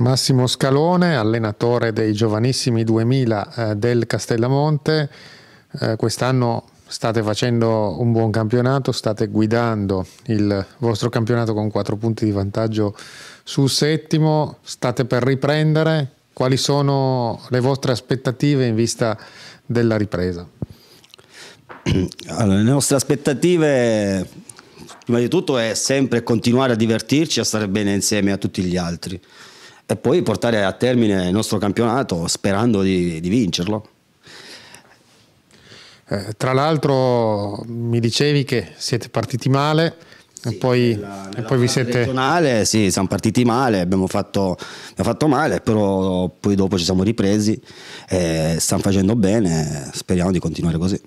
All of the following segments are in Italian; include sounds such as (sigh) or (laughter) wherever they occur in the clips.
Massimo Scalone, allenatore dei giovanissimi 2000 eh, del Castellamonte, eh, quest'anno state facendo un buon campionato, state guidando il vostro campionato con 4 punti di vantaggio sul settimo, state per riprendere, quali sono le vostre aspettative in vista della ripresa? (clears throat) Allora, le nostre aspettative, prima di tutto, è sempre continuare a divertirci, a stare bene insieme a tutti gli altri e poi portare a termine il nostro campionato sperando di, di vincerlo. Eh, tra l'altro mi dicevi che siete partiti male sì, e poi, nella, nella e poi vi siete... Regionale, sì, siamo partiti male, abbiamo fatto, abbiamo fatto, male, però poi dopo ci siamo ripresi, eh, stiamo facendo bene, speriamo di continuare così.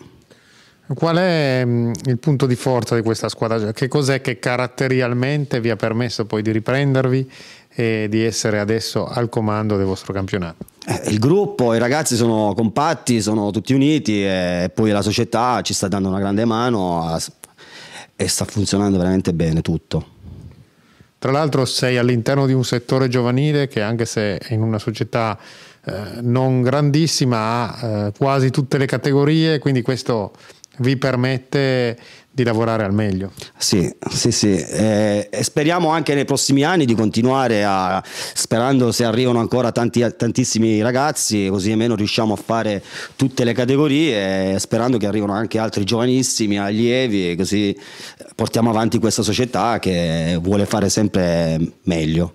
Qual è mm, il punto di forza di questa squadra? Che cos'è che caratterialmente vi ha permesso poi di riprendervi e di essere adesso al comando del vostro campionato? Eh, il gruppo, i ragazzi sono compatti, sono tutti uniti e poi la società ci sta dando una grande mano e sta funzionando veramente bene tutto. Tra l'altro sei all'interno di un settore giovanile che anche se in una società eh, non grandissima ha eh, quasi tutte le categorie, quindi questo vi permette di lavorare al meglio. Sì, sì, sì. Eh, e speriamo anche nei prossimi anni di continuare a, sperando se arrivano ancora tanti, tantissimi ragazzi, così almeno riusciamo a fare tutte le categorie, eh, sperando che arrivino anche altri giovanissimi, allievi, così portiamo avanti questa società che vuole fare sempre meglio.